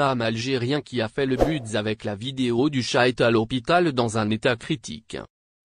l'imam algérien qui a fait le buzz avec la vidéo du chat est à l'hôpital dans un état critique.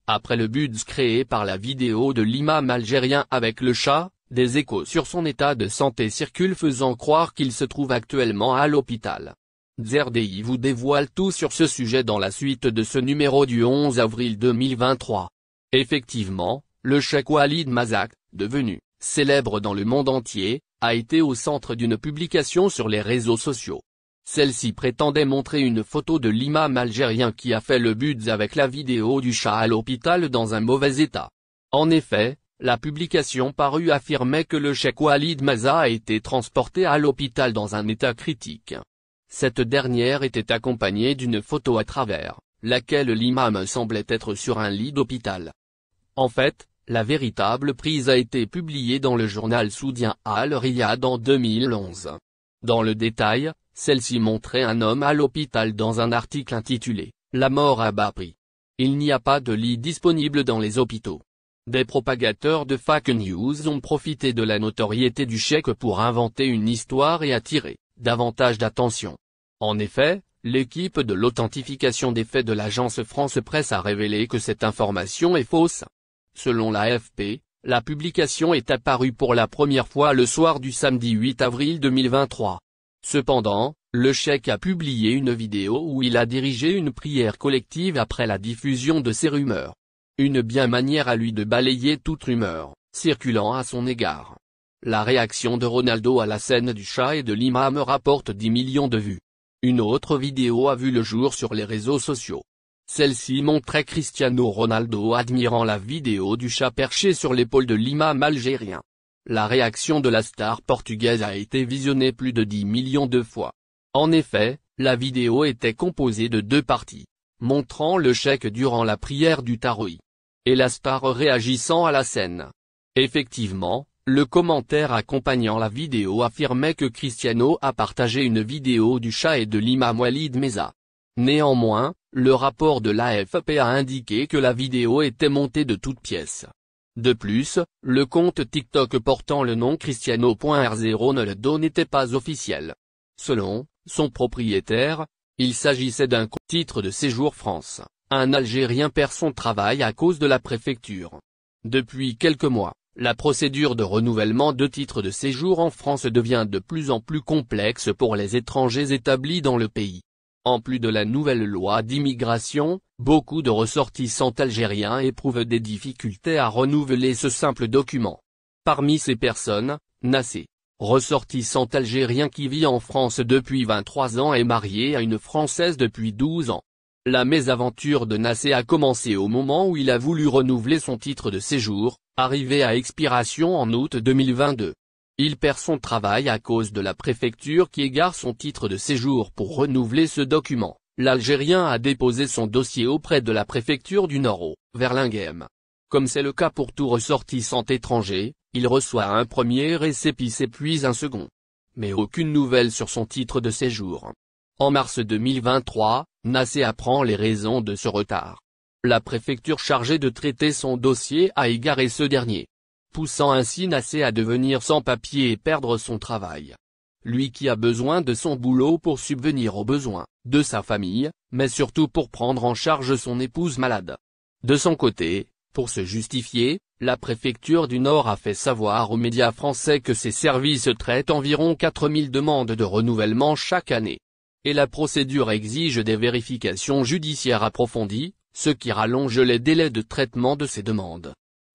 Après le buzz créé par la vidéo de l'imam algérien avec le chat, des échos sur son état de santé circulent faisant croire qu'il se trouve actuellement à l'hôpital. Zerdei vous dévoile tout sur ce sujet dans la suite de ce numéro du 11 avril 2023. Effectivement, le chèque Walid Mazak, devenu célèbre dans le monde entier, a été au centre d'une publication sur les réseaux sociaux. Celle-ci prétendait montrer une photo de l'imam algérien qui a fait le buzz avec la vidéo du chat à l'hôpital dans un mauvais état. En effet, la publication parue affirmait que le cheikh Walid Maza a été transporté à l'hôpital dans un état critique. Cette dernière était accompagnée d'une photo à travers, laquelle l'imam semblait être sur un lit d'hôpital. En fait, la véritable prise a été publiée dans le journal soudien Al Riyad en 2011. Dans le détail, celle-ci montrait un homme à l'hôpital dans un article intitulé « La mort à bas prix ». Il n'y a pas de lit disponible dans les hôpitaux. Des propagateurs de fake news ont profité de la notoriété du chèque pour inventer une histoire et attirer davantage d'attention. En effet, l'équipe de l'authentification des faits de l'agence France Presse a révélé que cette information est fausse. Selon l'AFP, la publication est apparue pour la première fois le soir du samedi 8 avril 2023. Cependant, le chèque a publié une vidéo où il a dirigé une prière collective après la diffusion de ces rumeurs. Une bien manière à lui de balayer toute rumeur, circulant à son égard. La réaction de Ronaldo à la scène du chat et de l'imam rapporte 10 millions de vues. Une autre vidéo a vu le jour sur les réseaux sociaux. Celle-ci montrait Cristiano Ronaldo admirant la vidéo du chat perché sur l'épaule de l'imam algérien. La réaction de la star portugaise a été visionnée plus de 10 millions de fois. En effet, la vidéo était composée de deux parties, montrant le chèque durant la prière du Taroui. Et la star réagissant à la scène. Effectivement, le commentaire accompagnant la vidéo affirmait que Cristiano a partagé une vidéo du chat et de l'imam Walid Meza. Néanmoins, le rapport de l'AFP a indiqué que la vidéo était montée de toutes pièces, de plus, le compte TikTok portant le nom Cristiano.r0 ne le n'était pas officiel. Selon, son propriétaire, il s'agissait d'un titre de séjour France. Un Algérien perd son travail à cause de la préfecture. Depuis quelques mois, la procédure de renouvellement de titre de séjour en France devient de plus en plus complexe pour les étrangers établis dans le pays. En plus de la nouvelle loi d'immigration, beaucoup de ressortissants algériens éprouvent des difficultés à renouveler ce simple document. Parmi ces personnes, Nassé, ressortissant algérien qui vit en France depuis 23 ans et marié à une Française depuis 12 ans. La mésaventure de Nassé a commencé au moment où il a voulu renouveler son titre de séjour, arrivé à expiration en août 2022. Il perd son travail à cause de la préfecture qui égare son titre de séjour pour renouveler ce document. L'Algérien a déposé son dossier auprès de la préfecture du Nord-Au, Verlinghem. Comme c'est le cas pour tout ressortissant étranger, il reçoit un premier et puis un second. Mais aucune nouvelle sur son titre de séjour. En mars 2023, Nassé apprend les raisons de ce retard. La préfecture chargée de traiter son dossier a égaré ce dernier poussant ainsi Nassé à devenir sans-papier et perdre son travail. Lui qui a besoin de son boulot pour subvenir aux besoins, de sa famille, mais surtout pour prendre en charge son épouse malade. De son côté, pour se justifier, la préfecture du Nord a fait savoir aux médias français que ses services traitent environ 4000 demandes de renouvellement chaque année. Et la procédure exige des vérifications judiciaires approfondies, ce qui rallonge les délais de traitement de ces demandes.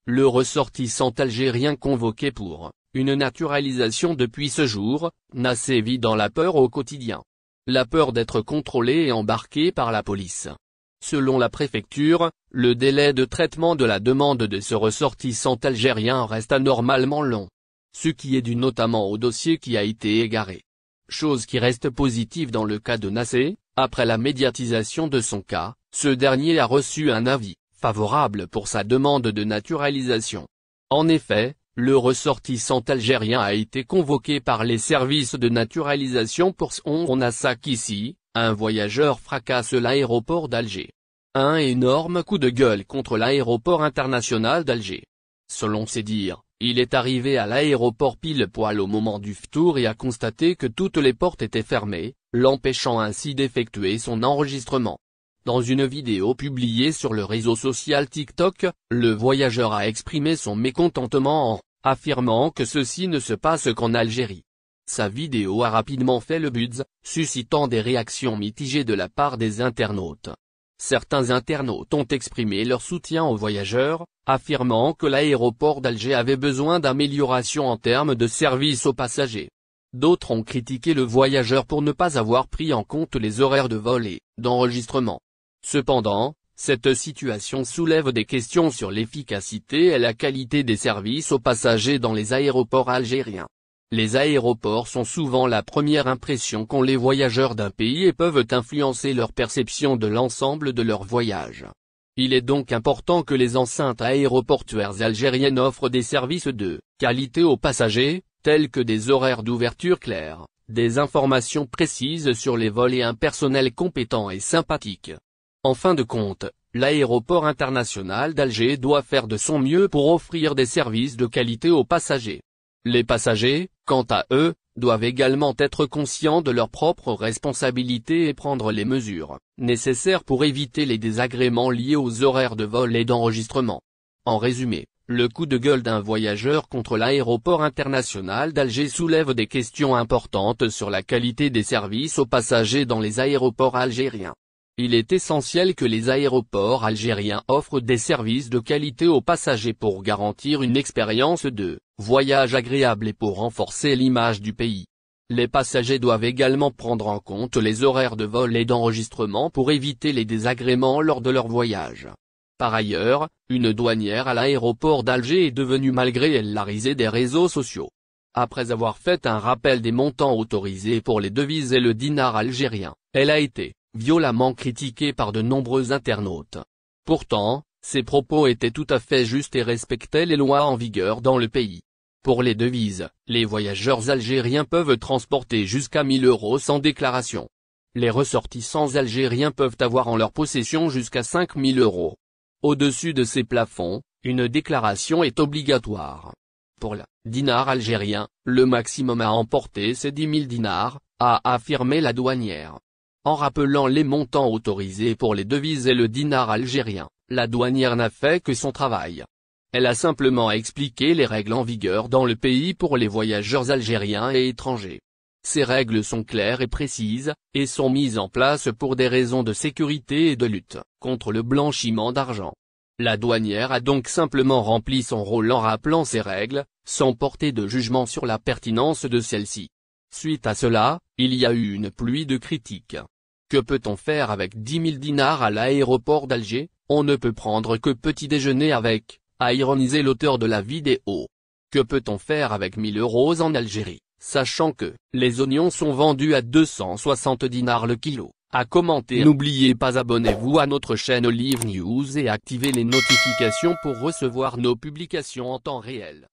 Le ressortissant algérien convoqué pour une naturalisation depuis ce jour, Nassé vit dans la peur au quotidien. La peur d'être contrôlé et embarqué par la police. Selon la préfecture, le délai de traitement de la demande de ce ressortissant algérien reste anormalement long. Ce qui est dû notamment au dossier qui a été égaré. Chose qui reste positive dans le cas de Nassé, après la médiatisation de son cas, ce dernier a reçu un avis favorable pour sa demande de naturalisation. En effet, le ressortissant algérien a été convoqué par les services de naturalisation pour son ici, un voyageur fracasse l'aéroport d'Alger. Un énorme coup de gueule contre l'aéroport international d'Alger. Selon ses dires, il est arrivé à l'aéroport pile poil au moment du tour et a constaté que toutes les portes étaient fermées, l'empêchant ainsi d'effectuer son enregistrement. Dans une vidéo publiée sur le réseau social TikTok, le voyageur a exprimé son mécontentement en affirmant que ceci ne se passe qu'en Algérie. Sa vidéo a rapidement fait le buzz, suscitant des réactions mitigées de la part des internautes. Certains internautes ont exprimé leur soutien au voyageur, affirmant que l'aéroport d'Alger avait besoin d'améliorations en termes de service aux passagers. D'autres ont critiqué le voyageur pour ne pas avoir pris en compte les horaires de vol et d'enregistrement. Cependant, cette situation soulève des questions sur l'efficacité et la qualité des services aux passagers dans les aéroports algériens. Les aéroports sont souvent la première impression qu'ont les voyageurs d'un pays et peuvent influencer leur perception de l'ensemble de leur voyage. Il est donc important que les enceintes aéroportuaires algériennes offrent des services de qualité aux passagers, tels que des horaires d'ouverture clairs, des informations précises sur les vols et un personnel compétent et sympathique. En fin de compte, l'aéroport international d'Alger doit faire de son mieux pour offrir des services de qualité aux passagers. Les passagers, quant à eux, doivent également être conscients de leurs propres responsabilités et prendre les mesures nécessaires pour éviter les désagréments liés aux horaires de vol et d'enregistrement. En résumé, le coup de gueule d'un voyageur contre l'aéroport international d'Alger soulève des questions importantes sur la qualité des services aux passagers dans les aéroports algériens. Il est essentiel que les aéroports algériens offrent des services de qualité aux passagers pour garantir une expérience de voyage agréable et pour renforcer l'image du pays. Les passagers doivent également prendre en compte les horaires de vol et d'enregistrement pour éviter les désagréments lors de leur voyage. Par ailleurs, une douanière à l'aéroport d'Alger est devenue malgré elle la risée des réseaux sociaux. Après avoir fait un rappel des montants autorisés pour les devises et le dinar algérien, elle a été violemment critiqué par de nombreux internautes. Pourtant, ces propos étaient tout à fait justes et respectaient les lois en vigueur dans le pays. Pour les devises, les voyageurs algériens peuvent transporter jusqu'à 1000 euros sans déclaration. Les ressortissants algériens peuvent avoir en leur possession jusqu'à 5000 euros. Au-dessus de ces plafonds, une déclaration est obligatoire. Pour le dinar algérien, le maximum à emporter c'est 10 000 dinars, a affirmé la douanière. En rappelant les montants autorisés pour les devises et le dinar algérien, la douanière n'a fait que son travail. Elle a simplement expliqué les règles en vigueur dans le pays pour les voyageurs algériens et étrangers. Ces règles sont claires et précises, et sont mises en place pour des raisons de sécurité et de lutte contre le blanchiment d'argent. La douanière a donc simplement rempli son rôle en rappelant ces règles, sans porter de jugement sur la pertinence de celles-ci. Suite à cela, il y a eu une pluie de critiques. Que peut-on faire avec 10 000 dinars à l'aéroport d'Alger On ne peut prendre que petit déjeuner avec, a ironisé l'auteur de la vidéo. Que peut-on faire avec 1000 euros en Algérie, sachant que, les oignons sont vendus à 260 dinars le kilo à commenter. N'oubliez pas abonnez-vous à notre chaîne Live News et activez les notifications pour recevoir nos publications en temps réel.